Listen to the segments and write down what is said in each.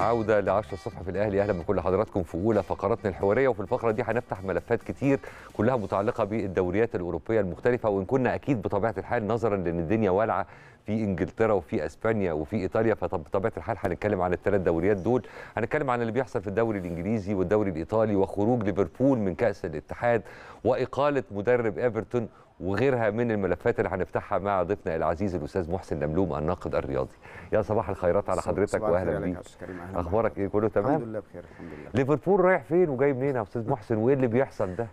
عوده لعشر الصبح في الاهلي اهلا بكل حضراتكم في اولى فقراتنا الحواريه وفي الفقره دي هنفتح ملفات كتير كلها متعلقه بالدوريات الاوروبيه المختلفه وان كنا اكيد بطبيعه الحال نظرا لان الدنيا والعه في انجلترا وفي اسبانيا وفي ايطاليا فبطبيعه الحال هنتكلم عن الثلاث دوريات دول هنتكلم عن اللي بيحصل في الدوري الانجليزي والدوري الايطالي وخروج ليفربول من كاس الاتحاد واقاله مدرب ايفرتون وغيرها من الملفات اللي هنفتحها مع ضيفنا العزيز الاستاذ محسن نملوم الناقد الرياضي يا صباح الخيرات على حضرتك واهلا بيك اخبارك ايه كله تمام الحمد لله بخير الحمد لله ليفربول رايح فين وجاي منين يا استاذ محسن وايه اللي بيحصل ده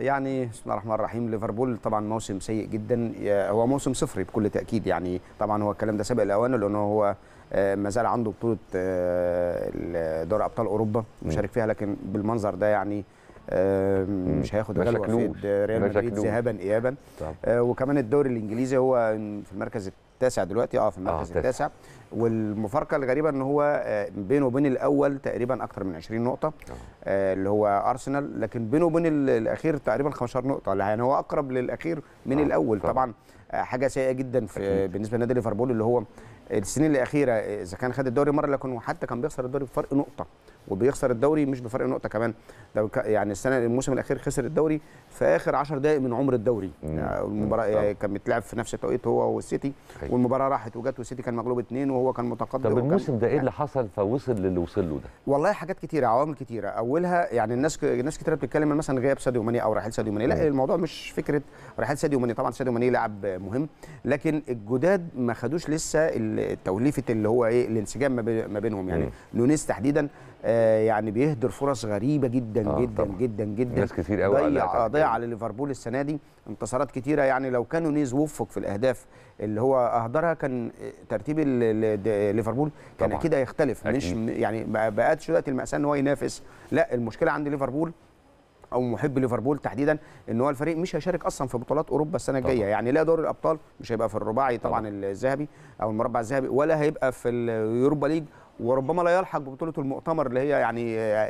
يعني بسم الله الرحمن الرحيم ليفربول طبعا موسم سيء جدا هو موسم صفري بكل تاكيد يعني طبعا هو الكلام ده سابق لاوانه لان هو آه، ما زال عنده بطوله آه، دوري ابطال اوروبا مشارك فيها لكن بالمنظر ده يعني آه، مش هياخد غالي وفيد ريال مدريد ذهابا ايابا آه وكمان الدوري الانجليزي هو في المركز التاسع دلوقتي اه في آه، المركز آه التاسع والمفارقه الغريبه ان هو آه، بينه وبين الاول تقريبا اكثر من 20 نقطه آه اللي هو ارسنال لكن بينه وبين الاخير تقريبا 15 نقطه يعني هو اقرب للاخير من آه الاول طبعا, حاجه سيئه جدا في بالنسبه لنادي ليفربول اللي هو السنين الاخيره اذا كان خد الدوري مره لكن وحتى كان بيخسر الدوري بفرق نقطه وبيخسر الدوري مش بفرق نقطه كمان ده يعني السنه الموسم الاخير خسر الدوري في اخر 10 دقائق من عمر الدوري يعني المباراه يعني كان بيتلعب في نفس التوقيت هو والسيتي والمباراه راحت وجت والسيتي كان مغلوب اثنين وهو كان متقدم طب الموسم ده ايه اللي آه. حصل فوصل للي وصل له ده والله حاجات كتيره عوامل كتيره اولها يعني الناس الناس كتيره بتتكلم مثلا غياب ساديو ماني او رحيل ساديو ماني لا الموضوع مش فكره رحيل ساديو ماني طبعا ساديو ماني لاعب مهم لكن الجداد ما خدوش لسه التوليفه اللي هو ايه الانسجام ما بينهم يعني لونيس تحديدا آه، يعني بيهدر فرص غريبه جدا آه جدا طبعا. جدا جدا ناس كتير قوي ضيع ضيع على ليفربول السنه دي انتصارات كتيره يعني لو كان نيز وفق في الاهداف اللي هو اهدرها كان آه، ترتيب ليفربول كان اكيد هيختلف مش يعني ما بقتش دلوقتي الماساه ان هو ينافس لا المشكله عند ليفربول او محب ليفربول تحديدا ان هو الفريق مش هيشارك اصلا في بطولات اوروبا السنه الجايه يعني لا دوري الابطال مش هيبقى في الرباعي طبعا, طبعا الذهبي او المربع الذهبي ولا هيبقى في اليوروبا ليج وربما لا يلحق ببطوله المؤتمر اللي هي يعني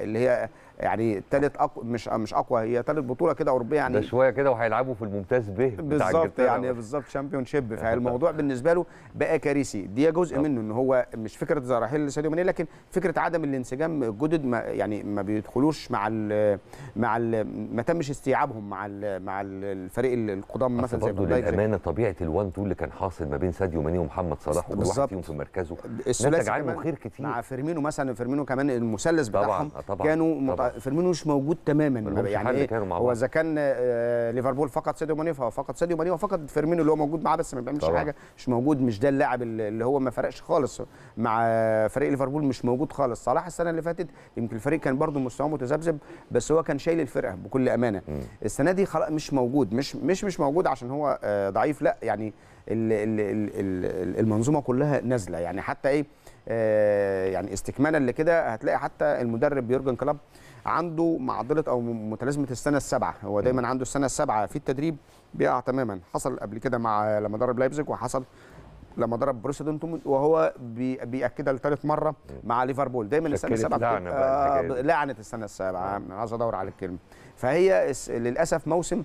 اللي هي يعني ثالث أقو... مش مش اقوى هي ثالث بطوله كده اوروبيه يعني ده شويه كده وهيلعبوا في الممتاز به بالظبط يعني بالظبط شامبيون شيب فالموضوع بالنسبه له بقى كارثي دي جزء آه. منه ان هو مش فكره رحيل ساديو ماني لكن فكره عدم الانسجام الجدد ما يعني ما بيدخلوش مع الـ مع الـ ما تمش استيعابهم مع الـ مع الفريق القدام مثلا زي برضه للامانه طبيعه الوان تو اللي كان حاصل ما بين ساديو ماني ومحمد صلاح وكل واحد فيهم في مركزه نتج عنه خير كتير مع فيرمينو مثلا فيرمينو كمان المثلث بتاعهم طبعًا كانوا طبعًا فيرمينو مش موجود تماما يعني إيه هو اذا كان آه، ليفربول فقط ساديو ماني فهو فقط ساديو ماني وفقط فيرمينو اللي هو موجود معاه بس ما بيعملش حاجه مش موجود مش ده اللاعب اللي هو ما فرقش خالص مع فريق ليفربول مش موجود خالص صلاح السنه اللي فاتت يمكن الفريق كان برده مستواه متذبذب بس هو كان شايل الفرقه بكل امانه م. السنه دي خلاص مش موجود مش مش مش موجود عشان هو آه، ضعيف لا يعني المنظومه كلها نازله يعني حتى ايه آه، يعني استكمالا لكده هتلاقي حتى المدرب يورجن كلوب عنده معضله او متلازمه السنه السابعه هو دايما عنده السنه السابعه في التدريب بيقع تماما حصل قبل كده مع لما درب لايبزيج وحصل لما ضرب بروسيا دورتموند وهو بياكدها لثالث مره مع ليفربول دايما السنه السابعه لعنه آه السنه السابعه انا عايز ادور على الكلمه فهي للاسف موسم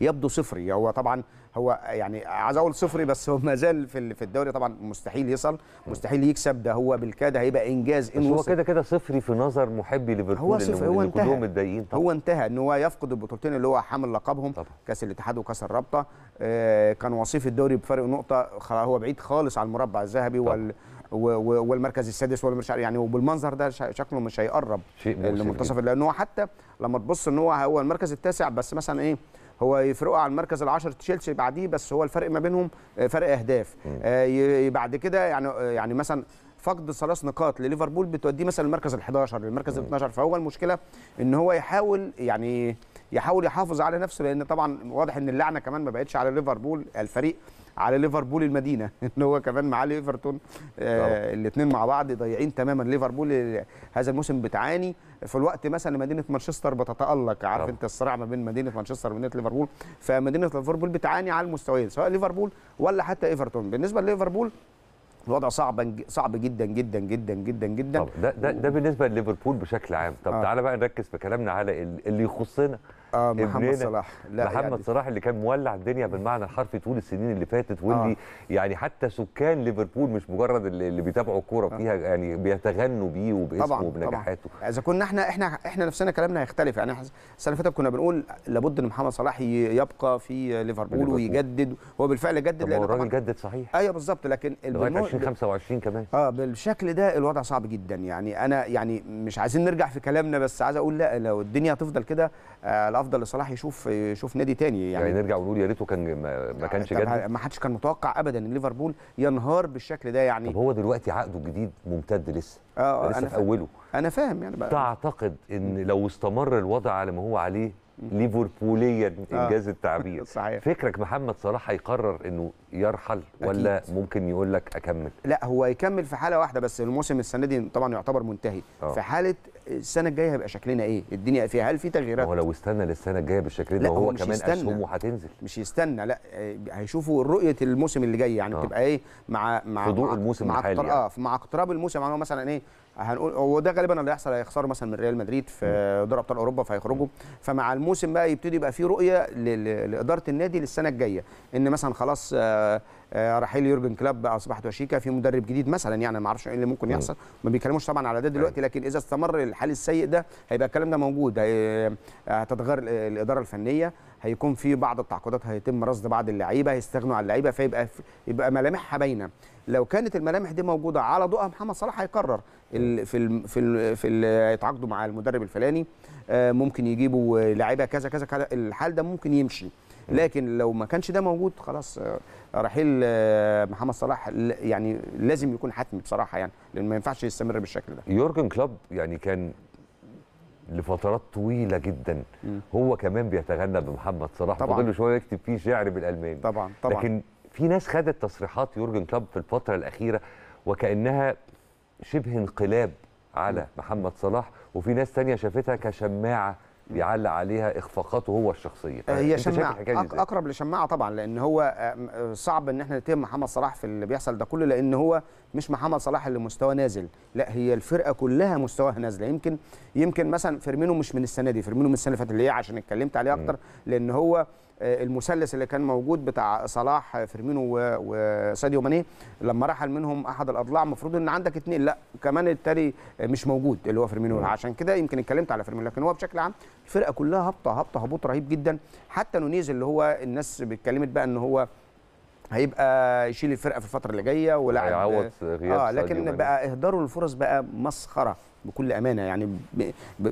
يبدو صفري هو طبعا هو يعني عايز اقول صفري بس هو ما زال في في الدوري طبعا مستحيل يصل مستحيل يكسب ده هو بالكاد هيبقى انجاز ان هو كده كده صفري في نظر محبي ليفربول هو هو انتهى كلهم متضايقين هو انتهى ان هو يفقد البطولتين اللي هو حامل لقبهم طبعا. كاس الاتحاد وكاس الرابطه آه، كان وصيف الدوري بفرق نقطه هو بعيد خالص عن المربع الذهبي وال والمركز السادس ولا مش يعني وبالمنظر ده شكله مش هيقرب لمنتصف لان هو حتى لما تبص ان هو هو المركز التاسع بس مثلا ايه هو يفرقوا عن مركز العشر تشيلسي بعديه بس هو الفرق ما بينهم آه، فرق اهداف آه بعد كده يعني آه، يعني مثلا فقد ثلاث نقاط لليفربول بتوديه مثلا المركز ال11 للمركز ال12 فهو المشكله ان هو يحاول يعني يحاول يحافظ على نفسه لان طبعا واضح ان اللعنه كمان ما بقتش على ليفربول الفريق على ليفربول المدينه ان هو كمان مع ليفرتون آه الاثنين مع بعض ضايعين تماما ليفربول هذا الموسم بتعاني في الوقت مثلا مدينه مانشستر بتتالق عارف طبعا. انت الصراع ما بين مدينه مانشستر ومدينه ليفربول فمدينه ليفربول بتعاني على المستويين سواء ليفربول ولا حتى ايفرتون بالنسبه لليفربول الوضع صعب صعب جدا جدا جدا جدا جدا طب ده ده, ده بالنسبه لليفربول بشكل عام طب آه. تعالى بقى نركز في كلامنا على اللي يخصنا آه محمد صلاح لا محمد يعني صلاح اللي كان مولع الدنيا بالمعنى الحرفي طول السنين اللي فاتت واللي آه يعني حتى سكان ليفربول مش مجرد اللي بيتابعوا الكوره آه. فيها يعني بيتغنوا بيه وباسمه وبنجاحاته اذا كنا احنا احنا احنا نفسنا كلامنا هيختلف يعني السنه اللي فاتت كنا بنقول لابد ان محمد صلاح يبقى في ليفربول ويجدد هو بالفعل جدد لان الراجل جدد صحيح ايوه بالظبط لكن لغايه 2025 كمان اه بالشكل ده الوضع صعب جدا يعني انا يعني مش عايزين نرجع في كلامنا بس عايز اقول لا لو الدنيا هتفضل كده آه الافضل لصلاح يشوف يشوف نادي تاني يعني, يعني نرجع ونقول يا ريته كان ما كانش جد ما حدش كان متوقع ابدا ان ليفربول ينهار بالشكل ده يعني طب هو دلوقتي عقده الجديد ممتد لسه آه،, اه لسه أنا في اوله انا فاهم يعني بقى تعتقد ان لو استمر الوضع على ما هو عليه ليفربوليا آه. انجاز التعبير صحيح. فكرك محمد صلاح هيقرر انه يرحل ولا أكيد. ممكن يقول لك اكمل لا هو يكمل في حاله واحده بس الموسم السنه دي طبعا يعتبر منتهي آه. في حاله السنه الجايه هيبقى شكلنا ايه الدنيا فيها هل في تغييرات هو لو استنى للسنه الجايه بالشكل ده هو كمان اسهمه هتنزل مش يستنى لا آه، هيشوفوا رؤيه الموسم اللي جاي يعني آه. بتبقى ايه مع مع مع الموسم مع الحالي يعني. اه مع اقتراب الموسم يعني هو مثلا ايه هنقول هو ده غالبا اللي هيحصل هيخسروا مثلا من ريال مدريد في دوري ابطال اوروبا فهيخرجوا فمع الموسم بقى يبتدي يبقى في رؤيه لاداره النادي للسنه الجايه ان مثلا خلاص آه آه، رحيل يورجن كلاب اصبحت وشيكه في مدرب جديد مثلا يعني ما اعرفش ايه اللي ممكن يحصل ما بيتكلموش طبعا على ده دلوقتي أيوه. لكن اذا استمر الحال السيء ده هيبقى الكلام ده موجود آه، هتتغير الاداره الفنيه هيكون في بعض التعاقدات هيتم رصد بعض اللعيبه هيستغنوا عن اللعيبه فيبقى في يبقى ملامحها باينه لو كانت الملامح دي موجوده على ضوءها محمد صلاح هيقرر في الـ في الـ في هيتعاقدوا مع المدرب الفلاني آه، ممكن يجيبوا لعيبه كذا كذا كذا الحال ده ممكن يمشي لكن لو ما كانش ده موجود خلاص آه، رحيل آه، محمد صلاح يعني لازم يكون حتمي بصراحه يعني لان ما ينفعش يستمر بالشكل ده يورجن كلوب يعني كان لفترات طويله جدا م. هو كمان بيتغنى بمحمد صلاح طبعا فضل شويه يكتب فيه شعر بالالماني طبعا طبعا لكن في ناس خدت تصريحات يورجن كلوب في الفتره الاخيره وكانها شبه انقلاب على محمد صلاح وفي ناس تانية شافتها كشماعه بيعلق عليها اخفاقاته هو الشخصيه آه، هي شماعه اقرب لشماعه طبعا لان هو آه، آه، صعب ان احنا نتهم محمد صلاح في اللي بيحصل ده كله لان هو مش محمد صلاح اللي مستواه نازل لا هي الفرقه كلها مستواها نازله يمكن يمكن مثلا فيرمينو مش من السنه دي فيرمينو من السنه اللي فاتت اللي هي عشان اتكلمت عليها اكتر لان هو آه، المثلث اللي كان موجود بتاع صلاح آه، فيرمينو وساديو ماني لما رحل منهم احد الاضلاع المفروض ان عندك اثنين لا كمان التالي آه، مش موجود اللي هو فيرمينو عشان كده يمكن اتكلمت على فيرمينو لكن هو بشكل عام الفرقه كلها هابطه هابطه هبوط رهيب جدا حتى نونيز اللي هو الناس اتكلمت بقى ان هو هيبقى يشيل الفرقه في الفتره اللي جايه ولاعب هيعوض غياب اه لكن بقى اهداره الفرص بقى مسخره بكل امانه يعني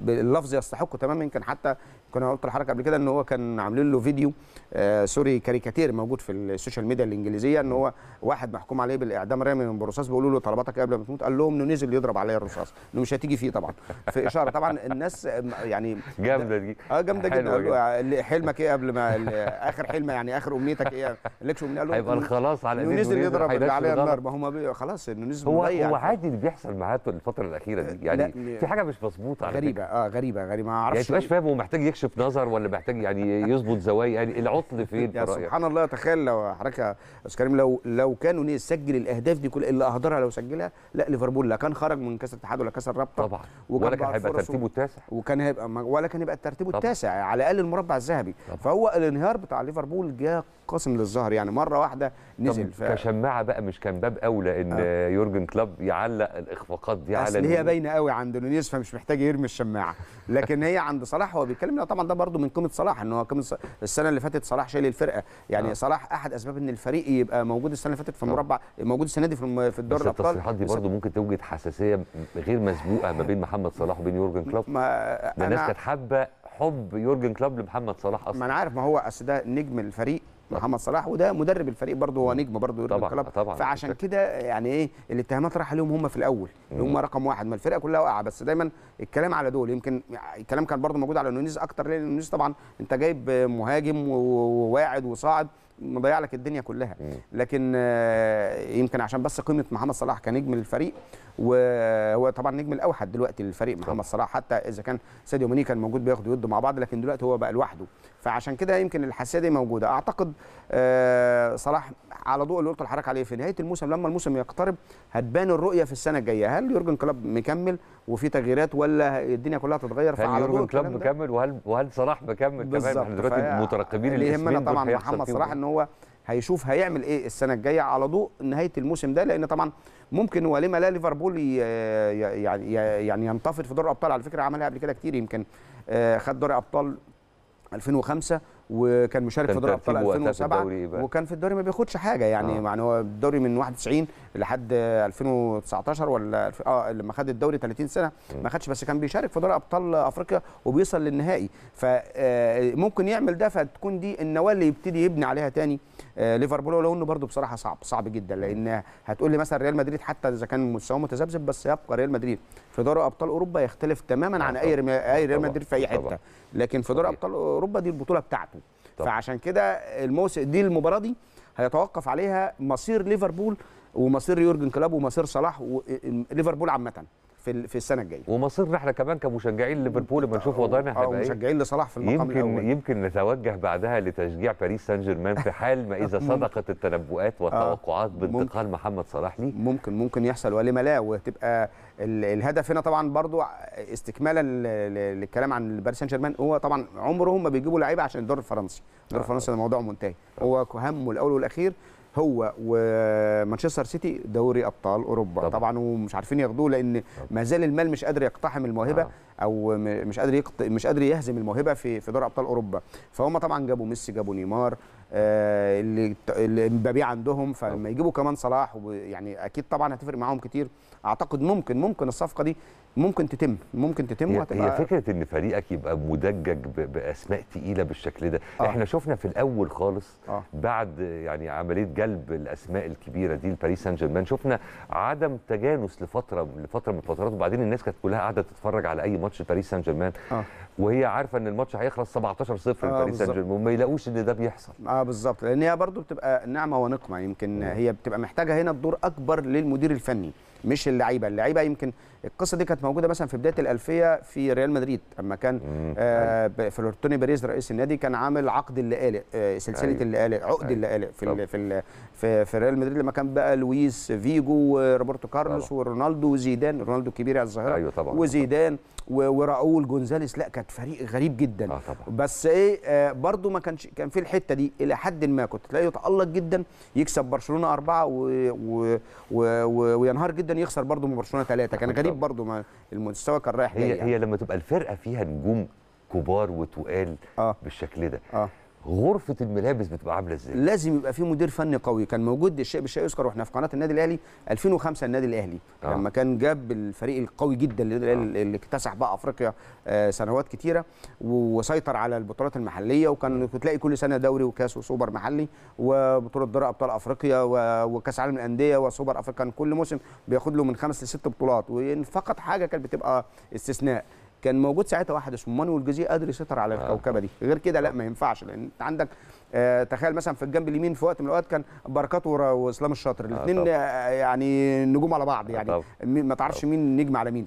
اللفظ يستحقه تماما كان حتى كنا قلت لحضرتك قبل كده ان هو كان عاملين له فيديو آه سوري كاريكاتير موجود في السوشيال ميديا الانجليزيه ان هو واحد محكوم عليه بالاعدام رامي من بالرصاص بيقولوا له طلباتك قبل ما تموت قال لهم انه نزل يضرب عليا الرصاص انه مش هتيجي فيه طبعا في اشاره طبعا الناس يعني جامده دي اه جامده جدا آه، حلمك ايه قبل ما اخر حلمه يعني اخر امنيتك ايه لكش امنيه قال له هيبقى خلاص على انه نزل يضرب عليا النار ما هم خلاص انه نزل هو هو عادي اللي بيحصل معاه الفتره الاخيره دي يعني يعني في حاجه مش مظبوطه غريبه اه غريبه غريبه ما يعني اعرفش يعني تبقاش فاهم هو محتاج يكشف نظر ولا محتاج يعني يظبط زوايا يعني العطل فين في سبحان الله تخيل لو حضرتك يا استاذ كريم لو لو كانوا سجل الاهداف دي كلها اللي اهدرها لو سجلها لا ليفربول لا كان خرج من كاس الاتحاد ولا كاس الرابطه طبعا ولا كان هيبقى ترتيبه التاسع وكان هيبقى ولا كان هيبقى الترتيب التاسع على الاقل المربع الذهبي فهو الانهيار بتاع ليفربول جه قاسم للظهر يعني مره واحده نزل ف... كشماعه بقى مش كان باب اولى ان آه. يورجن كلوب يعلق الاخفاقات دي على هي باينه قوي عند نونيز فمش محتاج يرمي الشماعه لكن هي عند صلاح هو بيتكلم لا طبعا ده برده من قيمه صلاح ان هو قيمه السنه اللي فاتت صلاح شايل الفرقه يعني آه. صلاح احد اسباب ان الفريق يبقى موجود السنه اللي فاتت في المربع آه. موجود السنه دي في في الدوري الابطال التصريحات دي برده ممكن توجد حساسيه غير مسبوقه ما بين محمد صلاح وبين يورجن كلوب ما الناس كانت حابه حب يورجن كلوب لمحمد صلاح اصلا ما انا عارف ما هو اصل ده نجم الفريق محمد صلاح وده مدرب الفريق برضه هو نجم برضه طبعا طبعا فعشان كده يعني ايه الاتهامات راح عليهم هم في الاول اللي هم رقم واحد ما الفرقه كلها واقعه بس دايما الكلام على دول يمكن الكلام كان برضه موجود على نونيز اكتر لان نونيز طبعا انت جايب مهاجم وواعد وصاعد مضيع لك الدنيا كلها لكن آه، يمكن عشان بس قيمه محمد صلاح كنجم للفريق وهو طبعا النجم الاوحد دلوقتي للفريق محمد صلاح حتى اذا كان ساديو ماني كان موجود بياخد يد مع بعض لكن دلوقتي هو بقى لوحده فعشان كده يمكن الحساسيه دي موجوده اعتقد آه، صلاح على ضوء اللي قلت لحضرتك عليه في نهايه الموسم لما الموسم يقترب هتبان الرؤيه في السنه الجايه هل يورجن كلوب مكمل وفي تغييرات ولا الدنيا كلها تتغير هل يورجن كلوب مكمل وهل وهل صلاح مكمل كمان احنا دلوقتي مترقبين اللي يهمنا طبعا محمد صلاح إيه؟ ان هو هيشوف هيعمل ايه السنه الجايه على ضوء نهايه الموسم ده لان طبعا ممكن ولما لا ليفربول يعني يعني ينتفض في دوري الابطال على فكره عملها قبل كده كتير يمكن آه، خد دوري ابطال 2005 وكان مشارك في دوري ابطال 2007 وكان في الدوري ما بياخدش حاجه يعني آه. يعني هو الدوري من 91 لحد 2019 ولا اه لما خد الدوري 30 سنه ما خدش بس كان بيشارك في دوري ابطال افريقيا وبيوصل للنهائي فممكن آه، يعمل ده فتكون دي النواه اللي يبتدي يبني عليها تاني آه، ليفربول ولو انه برده بصراحه صعب صعب جدا لان هتقول لي مثلا ريال مدريد حتى اذا كان مستواه متذبذب بس يبقى ريال مدريد في دوري ابطال اوروبا يختلف تماما آه، عن اي اي ريال مدريد في اي حته لكن في دوري ابطال اوروبا دي البطوله بتاعته طبعا. فعشان كده الموسم دي المباراه دي هيتوقف عليها مصير ليفربول ومصير يورجن كلوب ومصير صلاح وليفربول عامه في في السنه الجايه ومصير احنا كمان كمشجعين ليفربول لما نشوف وضعنا هيبقى ايه مشجعين لصلاح في المقام يمكن الأول. يمكن نتوجه بعدها لتشجيع باريس سان جيرمان في حال ما اذا صدقت التنبؤات والتوقعات آه، بانتقال محمد صلاح ليه ممكن ممكن يحصل ولما لا وتبقى الهدف هنا طبعا برضو استكمالا للكلام عن باريس سان جيرمان هو طبعا عمرهم ما بيجيبوا لعيبه عشان الدور الفرنسي الدور آه. الفرنسي ده موضوع منتهي هو همه الاول والاخير هو ومانشستر سيتي دوري ابطال اوروبا طبعا, طبعا ومش عارفين ياخدوه لان ما زال المال مش قادر يقتحم الموهبه آه. او مش قادر يقط... مش قادر يهزم الموهبه في في دوري ابطال اوروبا فهم طبعا جابوا ميسي جابوا نيمار آه، اللي اللي عندهم فلما يجيبوا كمان صلاح ويعني يعني اكيد طبعا هتفرق معاهم كتير اعتقد ممكن ممكن الصفقه دي ممكن تتم ممكن تتم هي, هي فكره ان فريقك يبقى مدجج باسماء تقيله بالشكل ده آه. احنا شفنا في الاول خالص آه. بعد يعني عمليه جلب الاسماء الكبيره دي لباريس سان جيرمان شفنا عدم تجانس لفتره لفتره من الفترات وبعدين الناس كانت كلها قاعده تتفرج على اي ماتش باريس سان جيرمان آه. وهي عارفه ان الماتش هيخلص 17 0 آه لباريس سان جيرمان وما يلاقوش ان ده بيحصل اه بالظبط لان هي برده بتبقى نعمه ونقمه يمكن هي بتبقى محتاجه هنا الدور اكبر للمدير الفني مش اللعيبه اللعيبه يمكن القصه دي كانت موجوده مثلا في بدايه الالفيه في ريال مدريد اما كان آه أيوه. فلورتوني بيريز رئيس النادي كان عامل عقد اللقالق آه سلسله أيوه. اللقالق عقد أيوه. اللقالق في في في, في ريال مدريد لما كان بقى لويس فيجو وروبرتو كارلوس طبعا. ورونالدو وزيدان رونالدو كبير على الظاهره ايوه طبعا وزيدان طبعا. وراؤول جونزاليس لا كانت فريق غريب جدا آه طبعا. بس ايه آه برضو ما كانش كان في الحته دي الى حد ما كنت تلاقيه يتالق جدا يكسب برشلونه اربعه و... و... و... و... وينهار جدا يخسر برضو من برشلونه ثلاثه كان غريب برضو ما المستوى كان رايح هي, هي يعني. هي لما تبقى الفرقه فيها نجوم كبار وتقال آه. بالشكل ده آه. غرفه الملابس بتبقى عامله ازاي لازم يبقى في مدير فني قوي كان موجود الشيء بالشيء يذكر واحنا في قناه النادي الاهلي 2005 النادي الاهلي آه. لما كان جاب الفريق القوي جدا اللي, آه. اللي اكتسح بقى افريقيا آه، سنوات كتيره وسيطر على البطولات المحليه وكان تلاقي كل سنه دوري وكاس وسوبر محلي وبطوله دوري ابطال افريقيا وكاس عالم الانديه وسوبر افريقيا كان كل موسم بياخد له من خمس لست بطولات وان فقط حاجه كانت بتبقى استثناء كان موجود ساعتها واحد اسمه مانويل جوزيه قادر يسيطر على آه. الكوكبه دي غير كده لا ما ينفعش لان انت عندك آه، تخيل مثلا في الجنب اليمين في وقت من الاوقات كان بركات واسلام الشاطر آه، الاثنين آه، يعني نجوم على بعض يعني ما تعرفش مين نجم على مين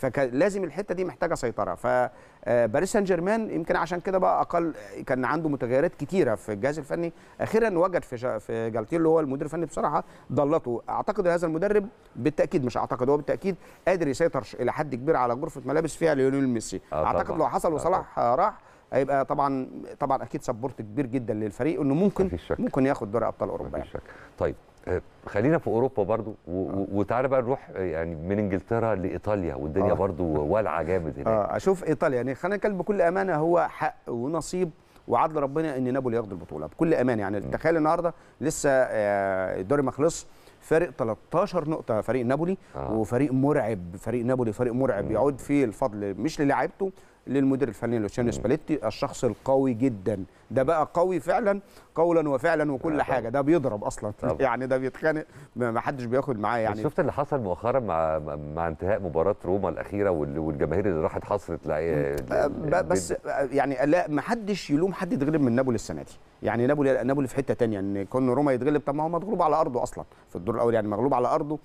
فلازم الحته دي محتاجه سيطره ف باريس سان جيرمان يمكن عشان كده بقى اقل كان عنده متغيرات كتيره في الجهاز الفني اخيرا وجد في في جالتير اللي هو المدير الفني بصراحه ضلته اعتقد هذا المدرب بالتاكيد مش اعتقد هو بالتاكيد قادر يسيطر الى حد كبير على غرفه ملابس فيها ليونيل ميسي اعتقد لو حصل وصلاح راح هيبقى طبعا طبعا اكيد سبورت كبير جدا للفريق انه ممكن ممكن ياخد دوري ابطال اوروبا يعني. شك. طيب آه، خلينا في اوروبا برضو آه. وتعالى بقى نروح آه، يعني من انجلترا لايطاليا والدنيا آه. برضو والعه جامد هناك اه اشوف ايطاليا يعني خلينا نتكلم بكل امانه هو حق ونصيب وعدل ربنا ان نابولي ياخد البطوله بكل امانه يعني تخيل النهارده لسه الدوري ما خلصش فارق 13 نقطه فريق نابولي آه. وفريق مرعب فريق نابولي فريق مرعب يعود فيه الفضل مش للاعيبته للمدير الفني لوسيانو سباليتي الشخص القوي جدا ده بقى قوي فعلا قولا وفعلا وكل آه، حاجه ده بيضرب اصلا طبعا. يعني ده بيتخانق ما حدش بياخد معاه يعني شفت اللي حصل مؤخرا مع مع انتهاء مباراه روما الاخيره والجماهير اللي راحت حصرت لا آه، آه، بس يعني لا ما حدش يلوم حد يتغلب من نابولي السنه دي يعني نابولي نابولي في حته ثانيه ان كون روما يتغلب طب ما هو مغلوب على ارضه اصلا في الدور الاول يعني مغلوب على ارضه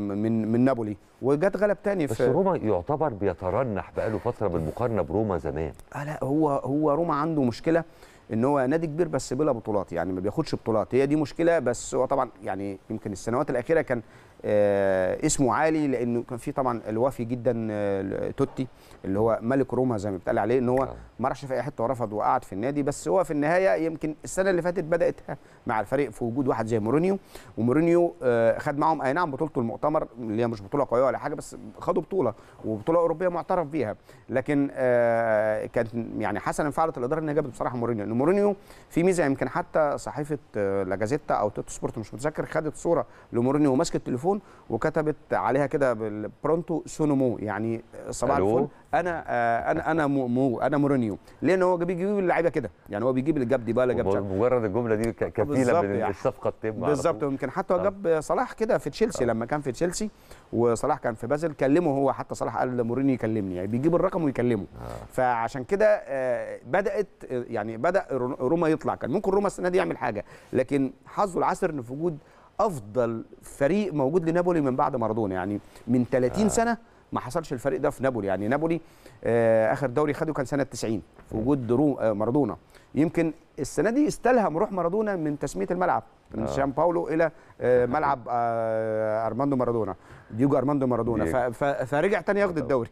من من نابولي وجت غلب تاني في بس روما يعتبر بيترنح بقاله فتره بالمقارنه بروما زمان آه لا هو هو روما عنده مشكله ان هو نادي كبير بس بلا بطولات يعني ما بياخدش بطولات هي دي مشكله بس هو طبعا يعني يمكن السنوات الاخيره كان آه، اسمه عالي لانه كان في طبعا الوافي جدا آه، توتي اللي هو ملك روما زي ما بيتقال عليه ان هو آه. ما راحش في اي حته ورفض وقعد في النادي بس هو في النهايه يمكن السنه اللي فاتت بدات مع الفريق في وجود واحد زي مورينيو ومورينيو خد معاهم اي نعم بطولته المؤتمر اللي هي مش بطوله قويه ولا حاجه بس خدوا بطوله وبطوله اوروبيه معترف بيها لكن كانت يعني حسنا فعلت الاداره انها جابت بصراحه مورينيو ان مورينيو في ميزه يمكن حتى صحيفه لاجازيتا او توتو سبورت مش متذكر خدت صوره لمورينيو وماسك التليفون التليفون وكتبت عليها كده بالبرونتو سونومو يعني صباح الفل انا آه انا انا مو, مو انا مورينيو لان هو بيجيب اللعيبه كده يعني هو بيجيب اللي جاب ديبالا جاب مجرد الجمله دي كفيله يعني. بالصفقه تتم بالظبط يمكن حتى هو آه. جاب صلاح كده في تشيلسي آه. لما كان في تشيلسي وصلاح كان في بازل كلمه هو حتى صلاح قال لمورينيو يكلمني يعني بيجيب الرقم ويكلمه آه. فعشان كده بدات يعني بدا روما يطلع كان ممكن روما السنه دي يعمل حاجه لكن حظه العسر ان في وجود افضل فريق موجود لنابولي من بعد مارادونا يعني من 30 آه. سنه ما حصلش الفريق ده في نابولي يعني نابولي آه اخر دوري خده كان سنه 90 في وجود آه مارادونا يمكن السنه دي استلهم روح مارادونا من تسميه الملعب من آه. سان باولو الى آه ملعب آه ارماندو مارادونا ديوجو ارماندو مارادونا فرجع تاني ياخد الدوري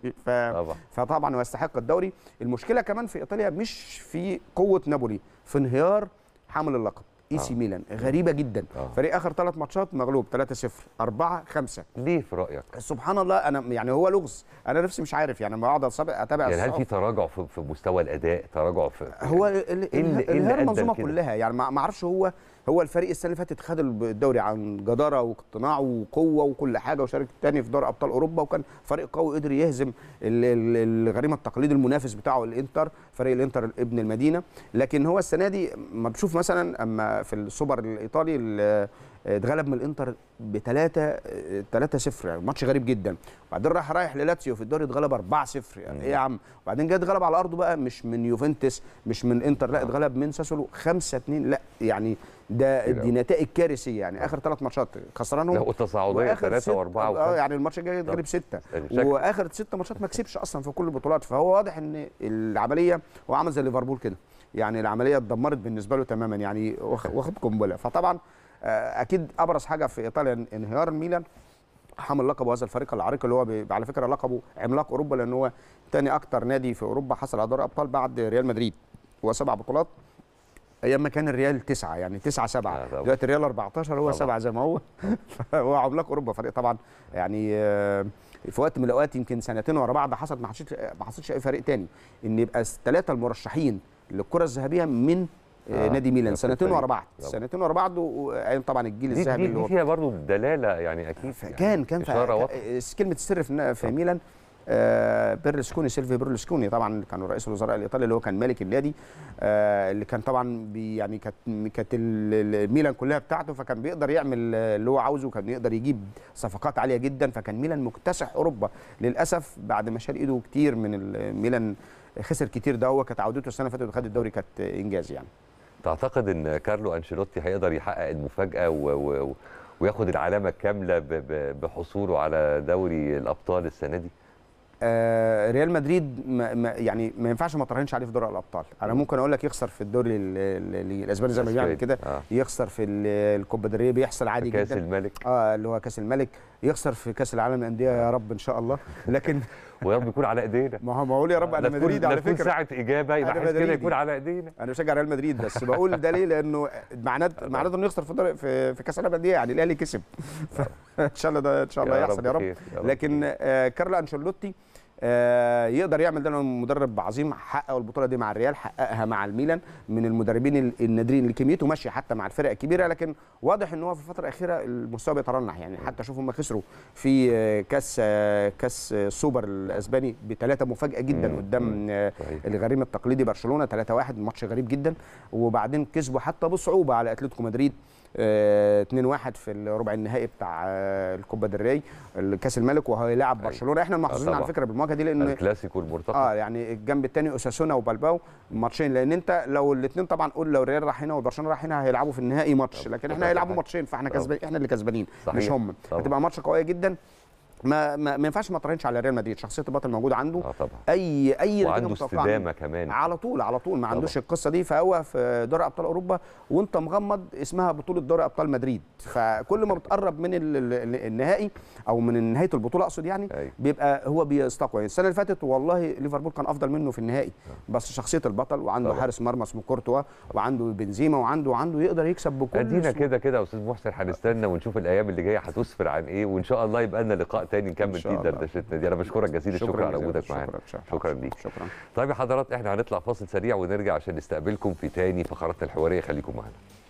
فطبعا ويستحق الدوري المشكله كمان في ايطاليا مش في قوه نابولي في انهيار حامل اللقب اي سي آه. ميلان غريبه جدا آه. فريق اخر ثلاث ماتشات مغلوب 3-0 4 5 ليه في رايك سبحان الله انا يعني هو لغز انا نفسي مش عارف يعني لما اقعد اتابع يعني هل في تراجع في, في مستوى الاداء تراجع في هو انهيار المنظومه كلها يعني ما اعرفش هو هو الفريق السنه اللي فاتت خد الدوري عن جداره واقتناع وقوه وكل حاجه وشارك الثاني في دوري ابطال اوروبا وكان فريق قوي قدر يهزم الغريمه التقليدي المنافس بتاعه الانتر فريق الانتر ابن المدينه لكن هو السنه دي ما بشوف مثلا اما في السوبر الايطالي اتغلب من الانتر ب 3 3 0 يعني ماتش غريب جدا وبعدين راح رايح للاتسيو في الدوري اتغلب 4 0 يعني ايه يا عم وبعدين جه اتغلب على ارضه بقى مش من يوفنتوس مش من انتر لا آه. اتغلب من ساسولو 5 2 لا يعني ده دي نتائج كارثيه يعني اخر ثلاث ماتشات خسرانهم لا وتصاعديه ثلاثه واربعه اه يعني الماتش الجاي اتغلب سته إيه واخر ست ماتشات ما كسبش اصلا في كل البطولات فهو واضح ان العمليه هو عمل زي ليفربول كده يعني العمليه اتدمرت بالنسبه له تماما يعني واخد قنبله فطبعا آه، اكيد ابرز حاجه في ايطاليا انهيار الميلان حمل لقب هذا الفريق العريق اللي هو على فكره لقبه عملاق اوروبا لان هو ثاني اكتر نادي في اوروبا حصل على دوري ابطال بعد ريال مدريد هو سبع بطولات ايام ما كان الريال تسعة يعني تسعة سبعة آه، دلوقتي الريال 14 هو سبعة زي ما هو هو عملاق اوروبا فريق طبعا يعني آه، في وقت من الاوقات يمكن سنتين ورا بعض حصلت ما حصلش ما حصلش اي فريق ثاني ان يبقى الثلاثه المرشحين للكره الذهبيه من آه نادي ميلان سنتين ورا بعض سنتين ورا بعض وايام طبعا الجيل الذهبي اللي هو فيها برضه دلاله يعني اكيد آه، يعني كان كان آه، كلمه السر في, في آه. ميلان آه بيرلسكوني سيلفي بيرلسكوني طبعا كان رئيس الوزراء الايطالي اللي هو كان مالك النادي آه اللي كان طبعا يعني كانت كانت ميلان كلها بتاعته فكان بيقدر يعمل اللي هو عاوزه وكان يقدر يجيب صفقات عاليه جدا فكان ميلان مكتسح اوروبا للاسف بعد ما شال ايده كتير من ميلان خسر كتير ده هو كانت عودته السنه اللي فاتت وخد الدوري كانت انجاز يعني تعتقد ان كارلو انشيلوتي هيقدر يحقق المفاجاه و... و... وياخد العلامه الكامله ب... ب... بحصوله على دوري الابطال السنه دي آه ريال مدريد ما ما يعني ما ينفعش ما تراهنش عليه في دوري الابطال انا ممكن اقول لك يخسر في الدوري الاسباني زي ما بيعمل كده آه. يخسر في الكوبا دري بيحصل عادي كاس جدا كاس الملك اه اللي هو كاس الملك يخسر في كاس العالم للانديه يا رب ان شاء الله لكن ويا رب يكون على ايدينا ما هو بقول يا رب انا مدريد على فكره ساعه اجابه يبقى كده يكون على ايدينا انا بشجع ريال مدريد بس بقول ده ليه لانه معناته معناته انه يخسر في في, في كاس العالم للانديه يعني الاهلي كسب ان شاء الله ده ان شاء الله يحصل يا رب لكن آه، كارلو انشيلوتي آه، يقدر يعمل ده مدرب عظيم حقق البطوله دي مع الريال حققها مع الميلان من المدربين النادرين اللي كميته ماشيه حتى مع الفرق الكبيره لكن واضح ان هو في الفتره الاخيره المستوى بيترنح يعني حتى شوف هم خسروا في آه، كاس آه، كاس سوبر الاسباني بثلاثه مفاجاه جدا قدام الغريم التقليدي برشلونه 3-1 ماتش غريب جدا وبعدين كسبوا حتى بصعوبه على اتلتيكو مدريد 2 آه، 1 في الربع النهائي بتاع آه، الكوبا دري كاس الملك وهيلاعب أيوة. برشلونه احنا آه، محظوظين على فكره بالمواجهه دي لان الكلاسيكو المرتقب اه يعني الجنب الثاني اساسونا وبالباو ماتشين لان انت لو الاثنين طبعا قول لو الريال راح هنا وبرشلونه راح هنا هيلعبوا في النهائي ماتش لكن احنا هيلعبوا ماتشين فاحنا كسبان احنا اللي كسبانين مش هم هتبقى ماتش قويه جدا ما ما, ما ينفعش ما تراهنش على ريال مدريد شخصيه البطل موجوده عنده آه طبعا. اي اي وعنده استدامه كمان على طول على طول ما عندوش طبعا. القصه دي فهو في دوري ابطال اوروبا وانت مغمض اسمها بطوله دوري ابطال مدريد فكل ما بتقرب من النهائي او من نهايه البطوله اقصد يعني أيوة. بيبقى هو بيستقوى السنه اللي فاتت والله ليفربول كان افضل منه في النهائي آه. بس شخصيه البطل وعنده طبعا. حارس مرمى اسمه كورتوا وعنده بنزيما وعنده وعنده يقدر يكسب بكل ادينا كده كده يا استاذ محسن هنستنى ونشوف الايام اللي جايه هتسفر عن ايه وان شاء الله يبقى لنا لقاء تاني نكمل فيه دردشتنا دي انا بشكرك جزيل الشكر على وجودك معانا شكرا ليك شكرا طيب يا حضرات احنا هنطلع فاصل سريع ونرجع عشان نستقبلكم في تاني فقراتنا الحواريه خليكم معانا